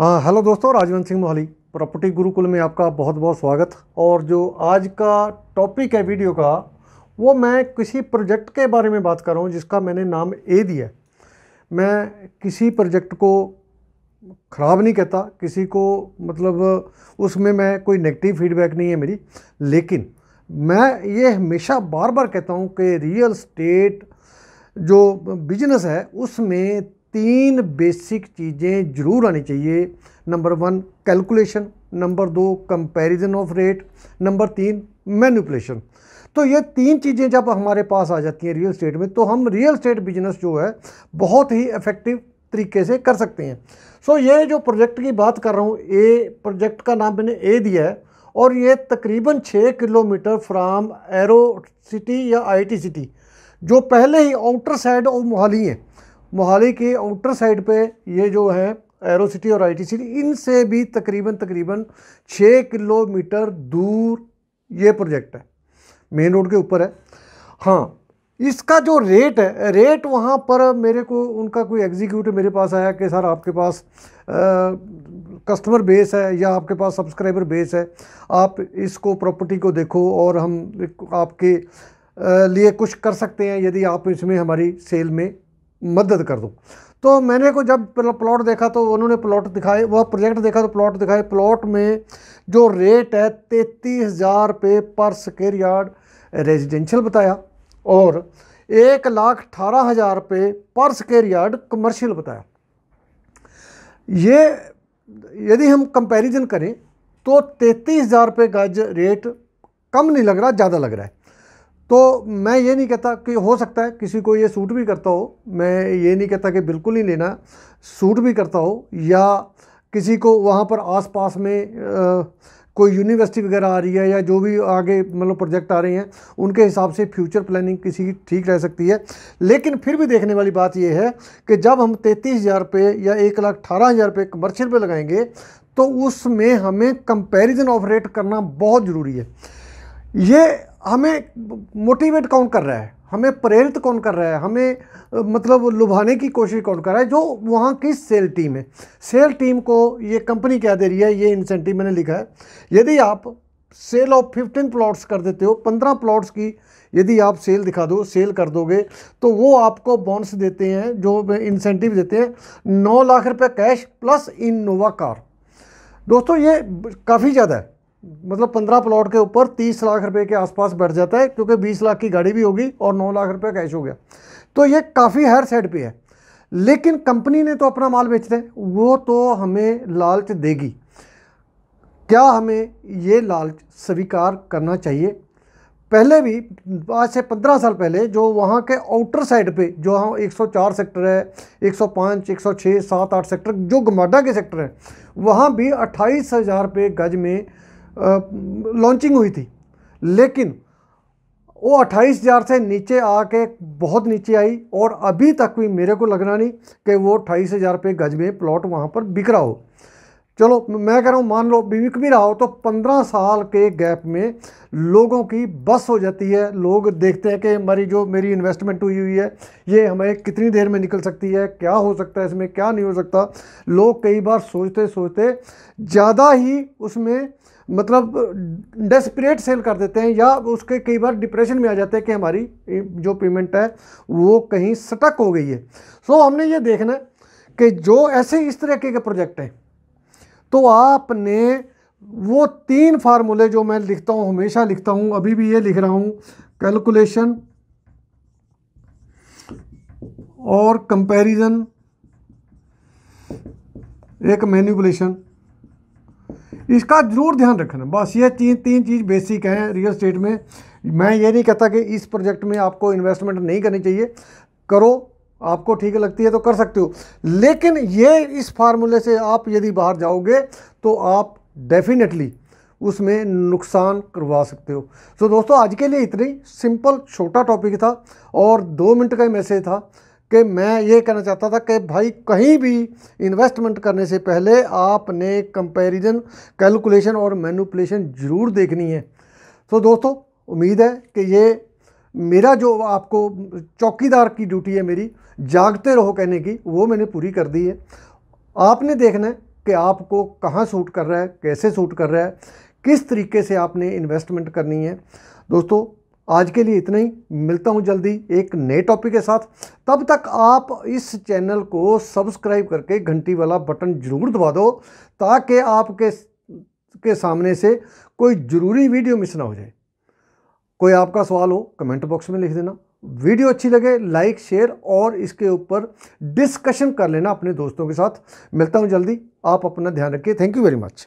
hello दोस्तों Rajwant Singh Mohali property Gurukul में आपका बहुत बहुत स्वागत और जो आज का टॉपिक है वीडियो का वो मैं किसी प्रोजेक्ट के बारे में बात कर रहा हूँ जिसका मैंने नाम ए दिया मैं किसी प्रोजेक्ट को ख़राब नहीं कहता किसी को मतलब उसमें मैं कोई नेगेटिव फीडबैक नहीं है मेरी लेकिन मैं ये हमेशा बार बार कहता हूँ कि रियल स्टेट जो बिजनेस है उसमें तीन बेसिक चीज़ें ज़रूर आनी चाहिए नंबर वन कैलकुलेशन नंबर दो कंपैरिजन ऑफ रेट नंबर तीन मैनिपुलेशन तो ये तीन चीज़ें जब हमारे पास आ जाती हैं रियल स्टेट में तो हम रियल स्टेट बिजनेस जो है बहुत ही इफ़ेक्टिव तरीके से कर सकते हैं सो so, ये जो प्रोजेक्ट की बात कर रहा हूँ ए प्रोजेक्ट का नाम मैंने ए दिया है और ये तकरीबन छः किलोमीटर फ्राम एरो सिटी या आई सिटी जो पहले ही आउटर साइड ऑफ मोहाली है मोहाली के आउटर साइड पे ये जो है एरो सिटी और आई सिटी इनसे भी तकरीबन तकरीबन छः किलोमीटर दूर ये प्रोजेक्ट है मेन रोड के ऊपर है हाँ इसका जो रेट है रेट वहाँ पर मेरे को उनका कोई एग्जीक्यूटिव मेरे पास आया कि सर आपके पास आ, कस्टमर बेस है या आपके पास सब्सक्राइबर बेस है आप इसको प्रॉपर्टी को देखो और हम आपके लिए कुछ कर सकते हैं यदि आप इसमें हमारी सेल में मदद कर दूँ तो मैंने को जब प्लॉट देखा तो उन्होंने प्लॉट दिखाए वह प्रोजेक्ट देखा तो प्लॉट दिखाए प्लॉट में जो रेट है तैतीस हज़ार रुपये पर स्केयर यार्ड रेजिडेंशियल बताया और एक लाख अठारह हज़ार रुपये पर स्केयर यार्ड कमर्शियल बताया ये यदि हम कंपैरिजन करें तो तैतीस हज़ार रुपये गज रेट कम नहीं लग रहा ज़्यादा लग रहा है तो मैं ये नहीं कहता कि हो सकता है किसी को ये सूट भी करता हो मैं ये नहीं कहता कि बिल्कुल ही लेना सूट भी करता हो या किसी को वहाँ पर आसपास में आ, कोई यूनिवर्सिटी वगैरह आ रही है या जो भी आगे मतलब प्रोजेक्ट आ रहे हैं उनके हिसाब से फ्यूचर प्लानिंग किसी की ठीक रह सकती है लेकिन फिर भी देखने वाली बात यह है कि जब हम तैंतीस हज़ार रुपये या एक लाख अठारह हज़ार रुपये कमर्शियल पर लगाएंगे तो उसमें हमें कंपेरिज़न ऑफ रेट करना बहुत ज़रूरी है ये हमें मोटिवेट कौन कर रहा है हमें प्रेरित कौन कर रहा है हमें मतलब लुभाने की कोशिश कौन कर रहा है जो वहाँ की सेल टीम है सेल टीम को ये कंपनी क्या दे रही है ये इंसेंटिव मैंने लिखा है यदि आप सेल ऑफ फिफ्टीन प्लॉट्स कर देते हो पंद्रह प्लॉट्स की यदि आप सेल दिखा दो सेल कर दोगे तो वो आपको बॉन्स देते हैं जो इंसेंटिव देते हैं नौ लाख रुपये कैश प्लस इनोवा कार दोस्तों ये काफ़ी ज़्यादा है मतलब पंद्रह प्लॉट के ऊपर तीस लाख रुपए के आसपास बैठ जाता है क्योंकि बीस लाख की गाड़ी भी होगी और नौ लाख रुपया कैश हो गया तो ये काफ़ी हायर साइड पे है लेकिन कंपनी ने तो अपना माल बेचना है वो तो हमें लालच देगी क्या हमें ये लालच स्वीकार करना चाहिए पहले भी आज से पंद्रह साल पहले जो वहाँ के आउटर साइड पे जो हम 104 सेक्टर है 105, 106, 7, 8 सेक्टर जो गमाडा के सेक्टर हैं वहाँ भी अट्ठाईस हज़ार रुपये गज में लॉन्चिंग हुई थी लेकिन वो अट्ठाईस हज़ार से नीचे आके बहुत नीचे आई और अभी तक भी मेरे को लगना नहीं कि वो अट्ठाईस हज़ार रुपये गज में प्लॉट वहाँ पर बिक रहा हो चलो मैं कह रहा हूँ मान लो बिक भी रहा हो तो पंद्रह साल के गैप में लोगों की बस हो जाती है लोग देखते हैं कि हमारी जो मेरी इन्वेस्टमेंट हुई हुई है ये हमें कितनी देर में निकल सकती है क्या हो सकता है इसमें क्या नहीं हो सकता लोग कई बार सोचते सोचते ज़्यादा ही उसमें मतलब डेस्परेट सेल कर देते हैं या उसके कई बार डिप्रेशन में आ जाते हैं कि हमारी जो पेमेंट है वो कहीं सटक हो गई है सो so, हमने ये देखना है कि जो ऐसे इस तरह के प्रोजेक्ट हैं तो आपने वो तीन फार्मूले जो मैं लिखता हूँ हमेशा लिखता हूँ अभी भी ये लिख रहा हूँ कैलकुलेशन और कंपैरिजन एक मैन्यूपुलेशन इसका ज़रूर ध्यान रखना बस ये तीन तीन चीज़ बेसिक हैं रियल स्टेट में मैं ये नहीं कहता कि इस प्रोजेक्ट में आपको इन्वेस्टमेंट नहीं करनी चाहिए करो आपको ठीक लगती है तो कर सकते हो लेकिन ये इस फार्मूले से आप यदि बाहर जाओगे तो आप डेफिनेटली उसमें नुकसान करवा सकते हो तो दोस्तों आज के लिए इतनी सिंपल छोटा टॉपिक था और दो मिनट का मैसेज था कि मैं ये कहना चाहता था कि भाई कहीं भी इन्वेस्टमेंट करने से पहले आपने कंपैरिजन कैलकुलेशन और मैनुपलेशन ज़रूर देखनी है तो दोस्तों उम्मीद है कि ये मेरा जो आपको चौकीदार की ड्यूटी है मेरी जागते रहो कहने की वो मैंने पूरी कर दी है आपने देखना है कि आपको कहाँ सूट कर रहा है कैसे सूट कर रहा है किस तरीके से आपने इन्वेस्टमेंट करनी है दोस्तों आज के लिए इतना ही मिलता हूँ जल्दी एक नए टॉपिक के साथ तब तक आप इस चैनल को सब्सक्राइब करके घंटी वाला बटन ज़रूर दबा दो ताकि आपके के सामने से कोई ज़रूरी वीडियो मिस ना हो जाए कोई आपका सवाल हो कमेंट बॉक्स में लिख देना वीडियो अच्छी लगे लाइक शेयर और इसके ऊपर डिस्कशन कर लेना अपने दोस्तों के साथ मिलता हूँ जल्दी आप अपना ध्यान रखिए थैंक यू वेरी मच